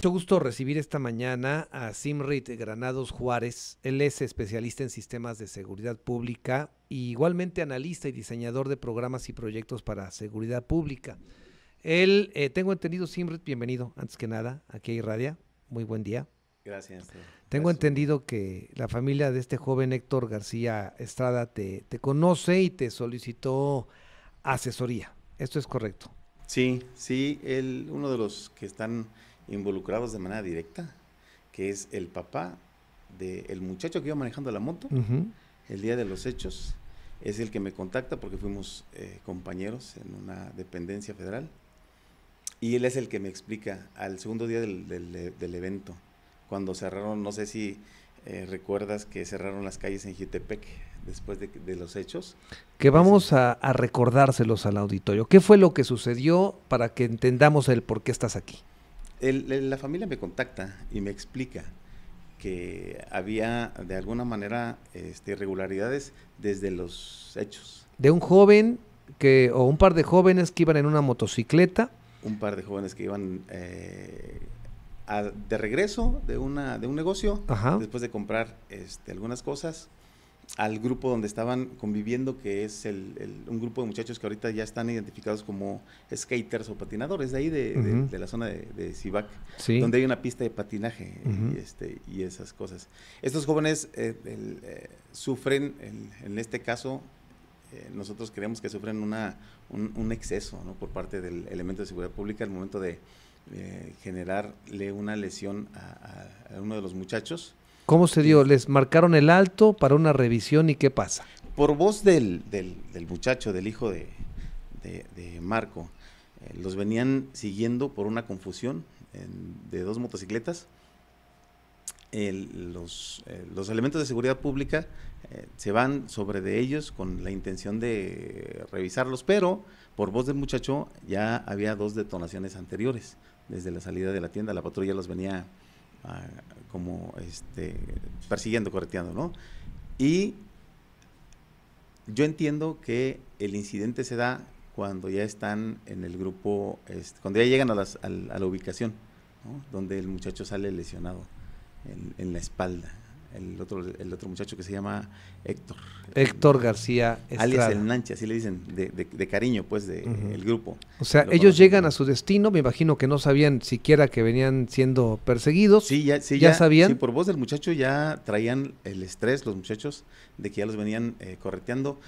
Mucho gusto recibir esta mañana a Simrit Granados Juárez. Él es especialista en sistemas de seguridad pública y igualmente analista y diseñador de programas y proyectos para seguridad pública. Él, eh, tengo entendido, Simrit, bienvenido, antes que nada, aquí a Irradia. Muy buen día. Gracias. Eh, tengo entendido que la familia de este joven Héctor García Estrada te, te conoce y te solicitó asesoría. ¿Esto es correcto? Sí, sí, él, uno de los que están involucrados de manera directa, que es el papá del muchacho que iba manejando la moto el día de los hechos. Es el que me contacta porque fuimos eh, compañeros en una dependencia federal. Y él es el que me explica al segundo día del, evento, cuando cerraron, no sé si eh, recuerdas que cerraron las calles en Jitepec después de, los hechos. Que vamos a, a recordárselos al auditorio. ¿Qué fue lo que sucedió para que entendamos el por qué estás aquí? la familia me contacta y me explica que había de alguna manera este, irregularidades desde los hechos. De un joven que, o un par de jóvenes que iban en una motocicleta. Un par de jóvenes que iban eh, de regreso de, una, de un negocio, después de comprar este, algunas cosas al grupo donde estaban conviviendo, que es el, un grupo de muchachos que ahorita ya están identificados como skaters o patinadores, de ahí de, la zona de, de donde hay una pista de patinaje y, este, y esas cosas. Estos jóvenes eh, eh, sufren, en este caso, eh, nosotros creemos que sufren una, un, exceso ¿no? por parte del elemento de seguridad pública al momento de generarle una lesión a uno de los muchachos ¿Cómo se dio? ¿Les marcaron el alto para una revisión y qué pasa? Por voz del, del, muchacho, del hijo de, Marco, eh, los venían siguiendo por una confusión de dos motocicletas. los, eh, los, elementos de seguridad pública eh, se van sobre de ellos con la intención de revisarlos, pero por voz del muchacho ya había dos detonaciones anteriores desde la salida de la tienda. La patrulla los venía Ah, como este, persiguiendo, correteando, ¿no? Y yo entiendo que el incidente se da cuando ya están en el grupo, este, cuando ya llegan a, la ubicación, donde el muchacho sale lesionado en la espalda el otro, el otro muchacho que se llama Héctor. Héctor García Estrada. Alias el Nanche, así le dicen, de, cariño, pues, del de, el grupo. O sea, ellos llegan a su destino, me imagino que no sabían siquiera que venían siendo perseguidos. Sí, ya, sí, ¿Ya, sabían. por voz del muchacho ya traían el estrés los muchachos de que ya los venían eh, correteando.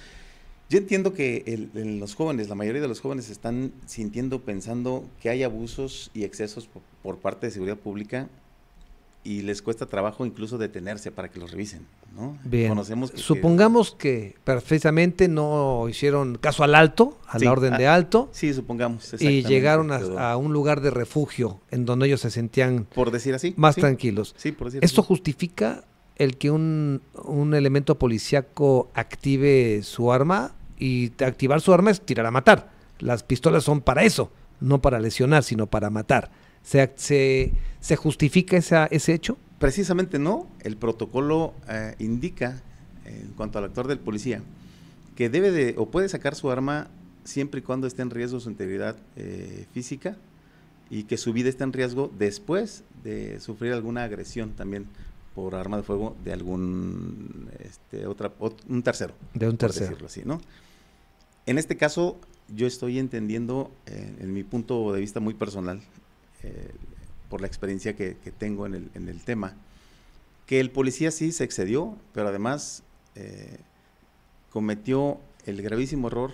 Yo entiendo que los jóvenes, la mayoría de los jóvenes están sintiendo, pensando que hay abusos y excesos por parte de seguridad pública y les cuesta trabajo incluso detenerse para que los revisen, ¿no? supongamos que, perfectamente no hicieron caso al alto, a la orden ah, de alto. Sí, supongamos. Y llegaron a, un lugar de refugio en donde ellos se sentían más tranquilos. ¿Esto justifica el que un, un elemento policíaco active su arma? Y activar su arma es tirar a matar. Las pistolas son para eso, no para lesionar, sino para matar. ¿Se, se, justifica ese hecho? Precisamente no. El protocolo eh, indica, en cuanto al actor del policía, que debe de o puede sacar su arma siempre y cuando esté en riesgo su integridad eh, física y que su vida esté en riesgo después de sufrir alguna agresión también por arma de fuego de algún este, otra, un tercero. De un tercero. decirlo así, ¿no? En este caso, yo estoy entendiendo, eh, en mi punto de vista muy personal, eh, por la experiencia que, tengo en el, tema, que el policía sí se excedió, pero además eh, cometió el gravísimo error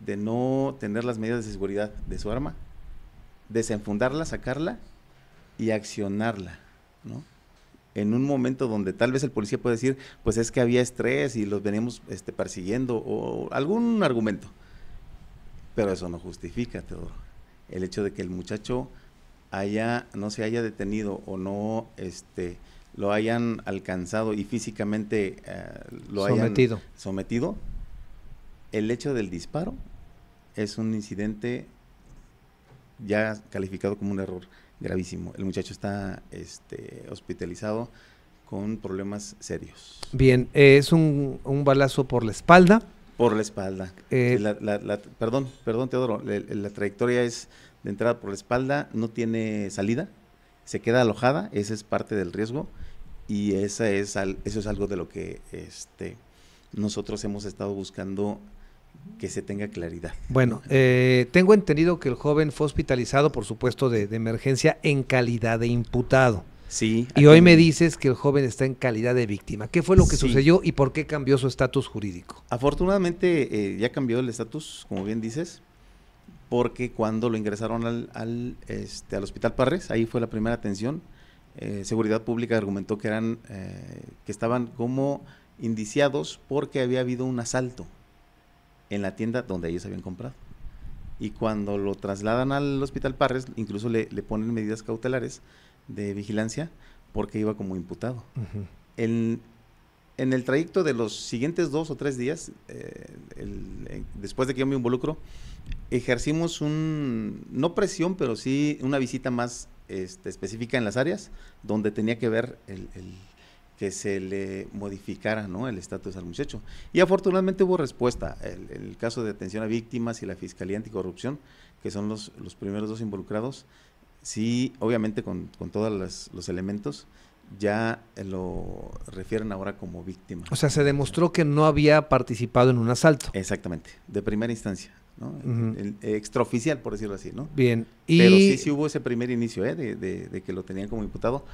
de no tener las medidas de seguridad de su arma, desenfundarla, sacarla y accionarla, En un momento donde tal vez el policía puede decir, pues es que había estrés y los veníamos este, persiguiendo o algún argumento. Pero eso no justifica, Teodoro, el hecho de que el muchacho no se haya detenido o no este, lo hayan alcanzado y físicamente eh, lo hayan sometido, el hecho del disparo es un incidente ya calificado como un error gravísimo. El muchacho está este, hospitalizado con problemas serios. Bien, es un, un, balazo por la espalda. Por la espalda. Eh, perdón, perdón Teodoro, la, trayectoria es de entrada por la espalda, no tiene salida, se queda alojada, ese es parte del riesgo y esa es, eso es algo de lo que este, nosotros hemos estado buscando que se tenga claridad. Bueno, eh, tengo entendido que el joven fue hospitalizado, por supuesto, de, emergencia en calidad de imputado. Sí. Y hoy me dices que el joven está en calidad de víctima. ¿Qué fue lo que sucedió y por qué cambió su estatus jurídico? Afortunadamente eh, ya cambió el estatus, como bien dices porque cuando lo ingresaron al, este, al hospital Parres, ahí fue la primera atención, eh, Seguridad Pública argumentó que, eran, eh, que estaban como indiciados porque había habido un asalto en la tienda donde ellos habían comprado. Y cuando lo trasladan al hospital Parres, incluso le, le ponen medidas cautelares de vigilancia porque iba como imputado. el, en el trayecto de los siguientes dos o tres días, eh, eh, después de que yo me involucro, ejercimos un, no presión, pero sí una visita más este, específica en las áreas donde tenía que ver el, que se le modificara el estatus al muchacho. Y afortunadamente hubo respuesta. El, caso de atención a víctimas y la Fiscalía Anticorrupción, que son los, los primeros dos involucrados, sí, obviamente con, con todos los elementos, ya eh, lo refieren ahora como víctima. O sea, se demostró que no había participado en un asalto. Exactamente, de primera instancia, ¿no? extraoficial, por decirlo así, ¿no? Bien. Pero sí, sí hubo ese primer inicio, ¿eh? de, que lo tenían como imputado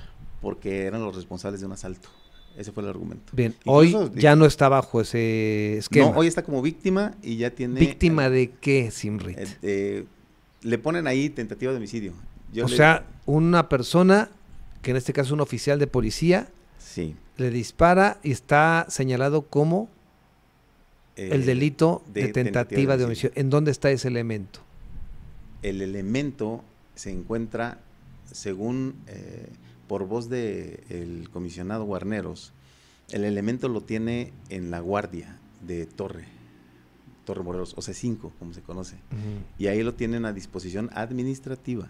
porque eran los responsables de un asalto. Ese fue el argumento. Bien, hoy ya no está bajo ese esquema. No, hoy está como víctima y ya tiene... ¿Víctima eh, de qué, Simrit? Eh, le ponen ahí tentativa de homicidio. o sea, una persona que en este caso un oficial de policía, le dispara y está señalado como eh, el delito de, tentativa, de homicidio. ¿En dónde está ese elemento? El elemento se encuentra, según eh, por voz del comisionado Guarneros, el elemento lo tiene en la guardia de Torre, Torre Morelos, o C5, como se conoce. Y ahí lo tienen a disposición administrativa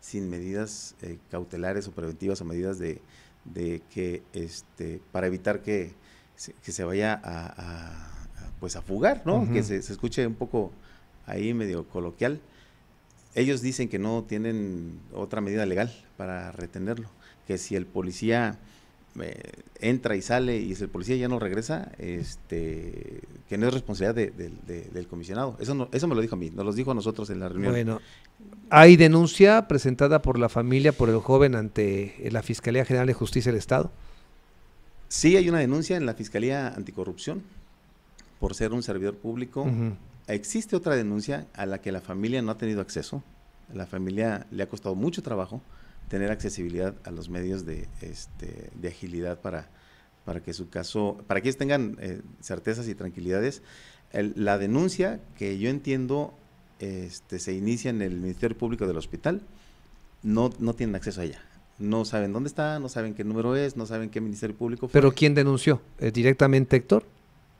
sin medidas eh, cautelares o preventivas o medidas de, de que este para evitar que se, vaya a, pues a fugar, ¿no? Que se, se, escuche un poco ahí medio coloquial. Ellos dicen que no tienen otra medida legal para retenerlo, que si el policía entra y sale y es el policía ya no regresa, este, que no es responsabilidad del comisionado. Eso, no, eso me lo dijo a mí, nos lo dijo a nosotros en la reunión. Bueno, hay denuncia presentada por la familia, por el joven ante eh, la Fiscalía General de Justicia del Estado. Sí, hay una denuncia en la Fiscalía Anticorrupción por ser un servidor público. Existe otra denuncia a la que la familia no ha tenido acceso. La familia le ha costado mucho trabajo tener accesibilidad a los medios de, este, de agilidad para, para que su caso, para que ellos tengan eh, certezas y tranquilidades. la denuncia que yo entiendo este, se inicia en el Ministerio Público del hospital, no, no tienen acceso a ella. No saben dónde está, no saben qué número es, no saben qué Ministerio Público. Fue. ¿Pero quién denunció? ¿Eh, ¿Directamente Héctor?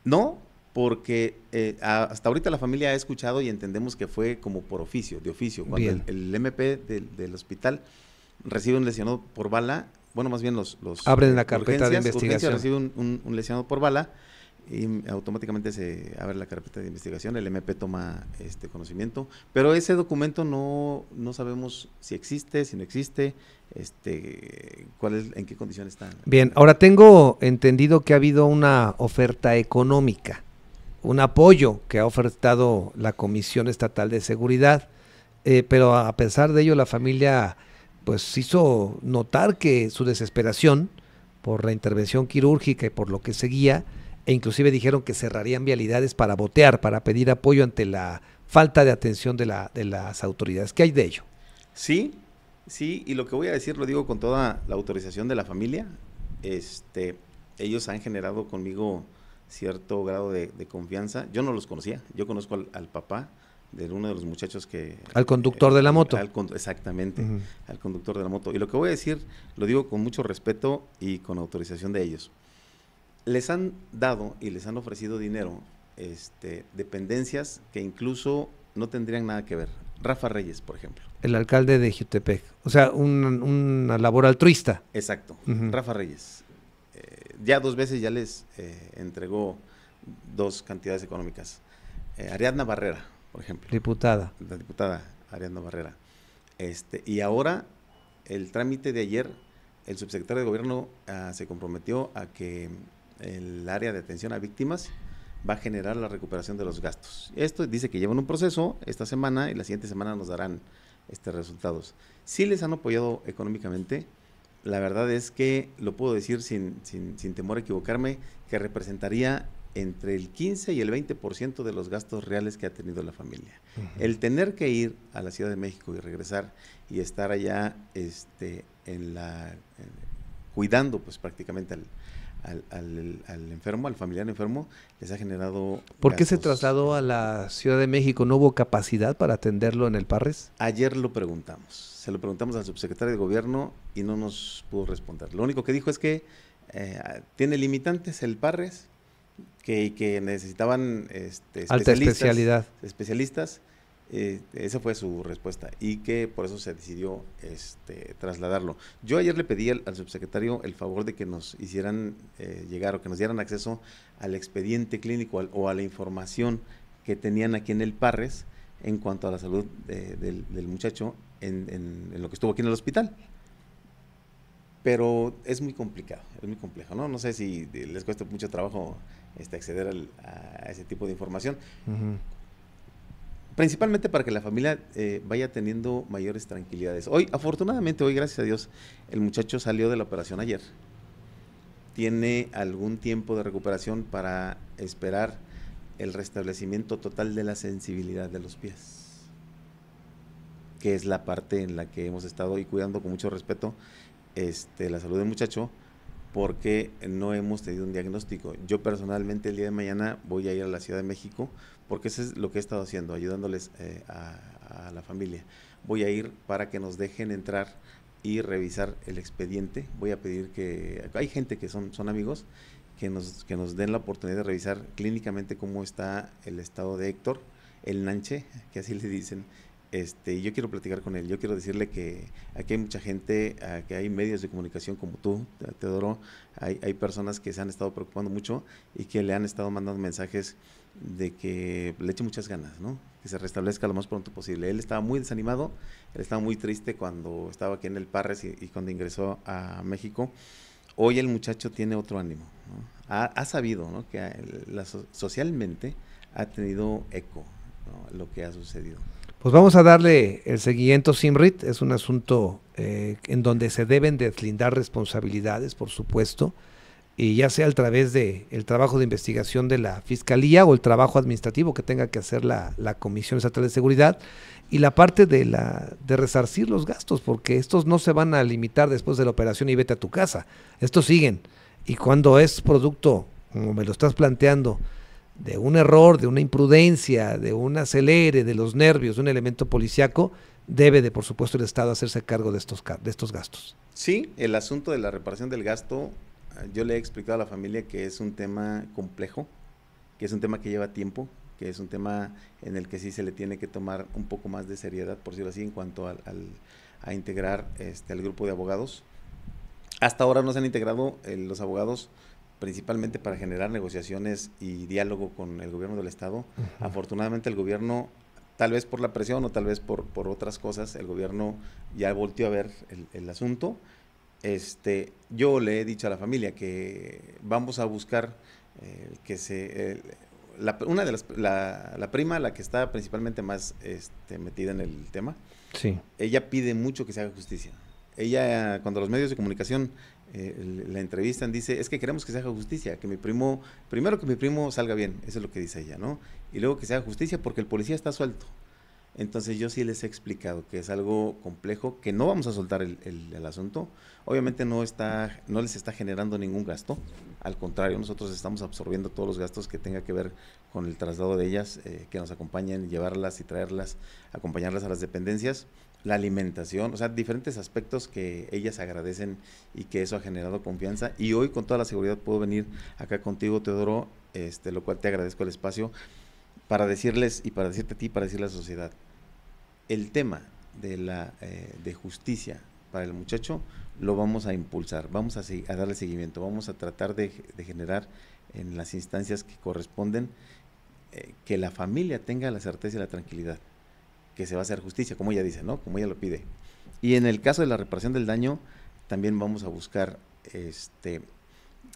No, porque eh, hasta ahorita la familia ha escuchado y entendemos que fue como por oficio, de oficio, cuando el, MP del, del hospital recibe un lesionado por bala, bueno, más bien los... los Abren la carpeta de investigación. Recibe un, lesionado por bala y automáticamente se abre la carpeta de investigación, el MP toma este conocimiento, pero ese documento no, no sabemos si existe, si no existe, este, cuál es, en qué condición está. Bien, ahora tengo entendido que ha habido una oferta económica, un apoyo que ha ofertado la Comisión Estatal de Seguridad, eh, pero a pesar de ello la familia pues hizo notar que su desesperación por la intervención quirúrgica y por lo que seguía, e inclusive dijeron que cerrarían vialidades para botear, para pedir apoyo ante la falta de atención de, la, de las autoridades. ¿Qué hay de ello? Sí, sí, y lo que voy a decir lo digo con toda la autorización de la familia. Este, ellos han generado conmigo cierto grado de, confianza. Yo no los conocía, yo conozco al papá, de uno de los muchachos que... Al conductor de la moto. exactamente, al conductor de la moto. Y lo que voy a decir, lo digo con mucho respeto y con autorización de ellos. Les han dado y les han ofrecido dinero, este, dependencias que incluso no tendrían nada que ver. Rafa Reyes, por ejemplo. El alcalde de Jutepec. O sea, una labor altruista. Exacto, Rafa Reyes. Eh, ya dos veces ya les eh, entregó dos cantidades económicas. Eh, Ariadna Barrera, por ejemplo. Diputada. La diputada Ariando Barrera. Este, y ahora, el trámite de ayer, el subsecretario de Gobierno ah, se comprometió a que el área de atención a víctimas va a generar la recuperación de los gastos. Esto dice que llevan un proceso esta semana y la siguiente semana nos darán este resultados. Si les han apoyado económicamente, la verdad es que lo puedo decir sin, sin, sin temor a equivocarme, que representaría entre el 15 y el 20% de los gastos reales que ha tenido la familia. El tener que ir a la Ciudad de México y regresar y estar allá este, en la, cuidando pues prácticamente al, enfermo, al familiar enfermo, les ha generado... ¿Por qué se trasladó a la Ciudad de México? ¿No hubo capacidad para atenderlo en el Parres? Ayer lo preguntamos, se lo preguntamos al subsecretario de Gobierno y no nos pudo responder. Lo único que dijo es que eh, tiene limitantes el Parres, que, necesitaban este, Alta especialidad. especialistas eh, esa fue su respuesta y que por eso se decidió este, trasladarlo. Yo ayer le pedí al, subsecretario el favor de que nos hicieran eh, llegar o que nos dieran acceso al expediente clínico o a la información que tenían aquí en el Parres en cuanto a la salud del, muchacho en, en, lo que estuvo aquí en el hospital. Pero es muy complicado, es muy complejo, ¿no? No sé si les cuesta mucho trabajo este, acceder a ese tipo de información. Principalmente para que la familia eh, vaya teniendo mayores tranquilidades. Hoy, afortunadamente, hoy, gracias a Dios, el muchacho salió de la operación ayer. Tiene algún tiempo de recuperación para esperar el restablecimiento total de la sensibilidad de los pies que es la parte en la que hemos estado y cuidando con mucho respeto este, la salud del muchacho, porque no hemos tenido un diagnóstico. Yo personalmente el día de mañana voy a ir a la Ciudad de México porque eso es lo que he estado haciendo, ayudándoles eh, a, la familia. Voy a ir para que nos dejen entrar y revisar el expediente. Voy a pedir que hay gente que son, amigos que nos den la oportunidad de revisar clínicamente cómo está el estado de Héctor, el Nanche, que así le dicen, este, yo quiero platicar con él, yo quiero decirle que aquí hay mucha gente, ah, que hay medios de comunicación como tú, Teodoro, hay, personas que se han estado preocupando mucho y que le han estado mandando mensajes de que le eche muchas ganas, Que se restablezca lo más pronto posible. Él estaba muy desanimado, él estaba muy triste cuando estaba aquí en el Parres y, cuando ingresó a México. Hoy el muchacho tiene otro ánimo, ha, sabido, Que socialmente ha tenido eco lo que ha sucedido. Pues vamos a darle el seguimiento SIMRIT. Es un asunto eh, en donde se deben deslindar responsabilidades, por supuesto, y ya sea a través del el trabajo de investigación de la Fiscalía o el trabajo administrativo que tenga que hacer la, la Comisión Estatal de Seguridad, y la parte de, la, de resarcir los gastos, porque estos no se van a limitar después de la operación y vete a tu casa. Estos siguen. Y cuando es producto, como me lo estás planteando, de un error, de una imprudencia, de un acelere, de los nervios, de un elemento policiaco, debe de, por supuesto, el Estado hacerse cargo de estos, de estos gastos. Sí, el asunto de la reparación del gasto, ah, yo le he explicado a la familia que es un tema complejo, que es un tema que lleva tiempo, que es un tema en el que sí se le tiene que tomar un poco más de seriedad, por decirlo así, en cuanto al, a integrar este, al grupo de abogados. Hasta ahora no se han integrado eh, los abogados principalmente para generar negociaciones y diálogo con el gobierno del Estado. Afortunadamente el gobierno, tal vez por la presión o tal vez por, por otras cosas, el gobierno ya volteó a ver el, asunto. Este, yo le he dicho a la familia que vamos a buscar eh, que se... Eh, la, una de la, prima, la que está principalmente más este, metida en el tema, sí. ella pide mucho que se haga justicia. Ella, cuando los medios de comunicación eh, la entrevistan, dice, es que queremos que se haga justicia, que mi primo, primero que mi primo salga bien, eso es lo que dice ella, ¿no? Y luego que se haga justicia porque el policía está suelto. Entonces yo sí les he explicado que es algo complejo, que no vamos a soltar el, asunto. Obviamente no, está, no les está generando ningún gasto. Al contrario, nosotros estamos absorbiendo todos los gastos que tenga que ver con el traslado de ellas, eh, que nos acompañen, llevarlas y traerlas, acompañarlas a las dependencias, la alimentación, o sea, diferentes aspectos que ellas agradecen y que eso ha generado confianza. Y hoy con toda la seguridad puedo venir acá contigo, Teodoro, este, lo cual te agradezco el espacio para decirles y para decirte a ti, para decirle a la sociedad el tema de la eh, de justicia para el muchacho lo vamos a impulsar, vamos a, darle seguimiento, vamos a tratar de, generar en las instancias que corresponden eh, que la familia tenga la certeza y la tranquilidad que se va a hacer justicia, como ella dice, ¿no? Como ella lo pide. Y en el caso de la reparación del daño, también vamos a buscar este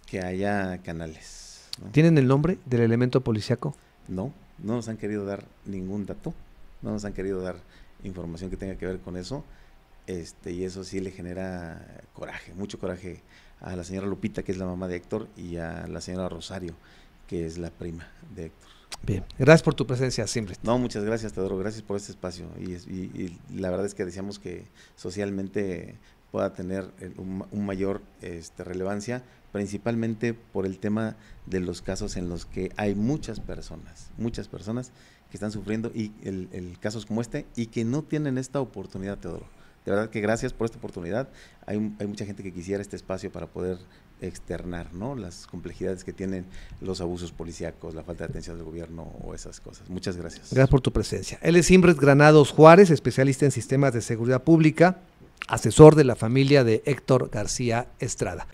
que haya canales. ¿Tienen el nombre del elemento policiaco? No, no nos han querido dar ningún dato no nos han querido dar información que tenga que ver con eso. Este, y eso sí le genera coraje, mucho coraje a la señora Lupita, que es la mamá de Héctor, y a la señora Rosario, que es la prima de Héctor. Bien, gracias por tu presencia, siempre. No, muchas gracias, Teodoro, gracias por este espacio. Y, la verdad es que deseamos que socialmente pueda tener un, mayor este, relevancia, principalmente por el tema de los casos en los que hay muchas personas, muchas personas que están sufriendo y el, el casos como este y que no tienen esta oportunidad, Teodoro. De verdad que gracias por esta oportunidad. Hay, mucha gente que quisiera este espacio para poder externar ¿no? las complejidades que tienen los abusos policíacos, la falta de atención del gobierno o esas cosas. Muchas gracias. Gracias por tu presencia. Él es Imbres Granados Juárez, especialista en sistemas de seguridad pública, asesor de la familia de Héctor García Estrada.